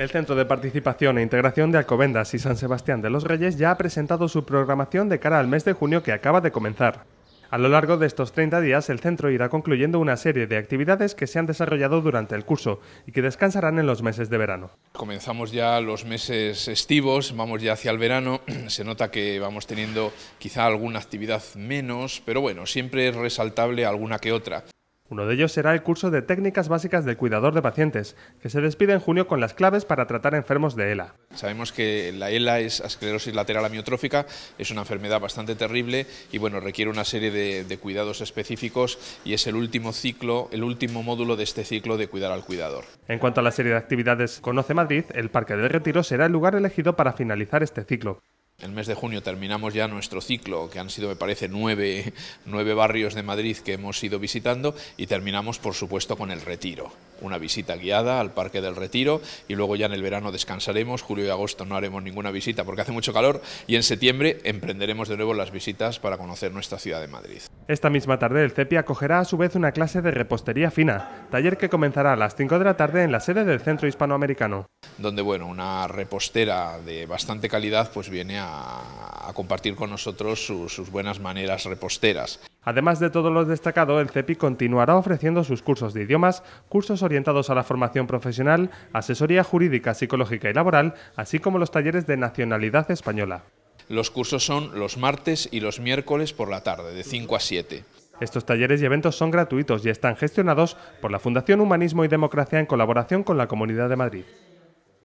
El Centro de Participación e Integración de Alcobendas y San Sebastián de los Reyes ya ha presentado su programación de cara al mes de junio que acaba de comenzar. A lo largo de estos 30 días, el centro irá concluyendo una serie de actividades que se han desarrollado durante el curso y que descansarán en los meses de verano. Comenzamos ya los meses estivos, vamos ya hacia el verano, se nota que vamos teniendo quizá alguna actividad menos, pero bueno, siempre es resaltable alguna que otra. Uno de ellos será el curso de técnicas básicas del cuidador de pacientes, que se despide en junio con las claves para tratar enfermos de ELA. Sabemos que la ELA es esclerosis lateral amiotrófica, es una enfermedad bastante terrible y bueno, requiere una serie de, de cuidados específicos y es el último ciclo, el último módulo de este ciclo de cuidar al cuidador. En cuanto a la serie de actividades Conoce Madrid, el Parque del Retiro será el lugar elegido para finalizar este ciclo el mes de junio terminamos ya nuestro ciclo, que han sido, me parece, nueve, barrios de Madrid que hemos ido visitando y terminamos, por supuesto, con el retiro. Una visita guiada al Parque del Retiro y luego ya en el verano descansaremos, julio y agosto no haremos ninguna visita porque hace mucho calor y en septiembre emprenderemos de nuevo las visitas para conocer nuestra ciudad de Madrid. Esta misma tarde el CEPI acogerá a su vez una clase de repostería fina, taller que comenzará a las 5 de la tarde en la sede del Centro Hispanoamericano donde bueno, una repostera de bastante calidad pues viene a, compartir con nosotros sus buenas maneras reposteras. Además de todo lo destacado, el CEPI continuará ofreciendo sus cursos de idiomas, cursos orientados a la formación profesional, asesoría jurídica, psicológica y laboral, así como los talleres de nacionalidad española. Los cursos son los martes y los miércoles por la tarde, de 5 a 7. Estos talleres y eventos son gratuitos y están gestionados por la Fundación Humanismo y Democracia en colaboración con la Comunidad de Madrid.